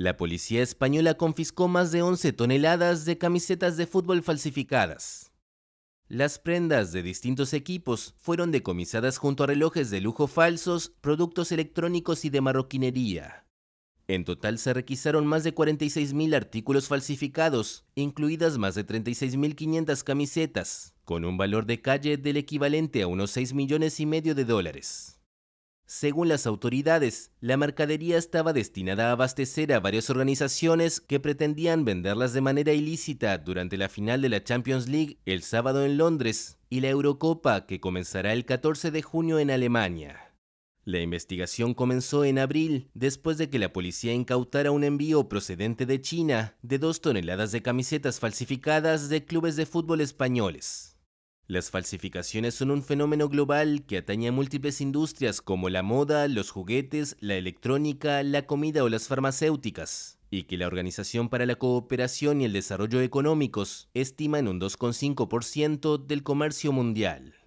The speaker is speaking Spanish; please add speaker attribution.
Speaker 1: La policía española confiscó más
Speaker 2: de 11 toneladas de camisetas de fútbol falsificadas. Las prendas de distintos equipos fueron decomisadas junto a relojes de lujo falsos, productos electrónicos y de marroquinería. En total se requisaron más de 46.000 artículos falsificados, incluidas más de 36.500 camisetas, con un valor de calle del equivalente a unos 6 millones y medio de dólares. Según las autoridades, la mercadería estaba destinada a abastecer a varias organizaciones que pretendían venderlas de manera ilícita durante la final de la Champions League el sábado en Londres y la Eurocopa que comenzará el 14 de junio en Alemania. La investigación comenzó en abril, después de que la policía incautara un envío procedente de China de dos toneladas de camisetas falsificadas de clubes de fútbol españoles. Las falsificaciones son un fenómeno global que atañe a múltiples industrias como la moda, los juguetes, la electrónica, la comida o las farmacéuticas, y que la Organización para la Cooperación y el Desarrollo Económicos estima en un 2,5% del comercio
Speaker 1: mundial.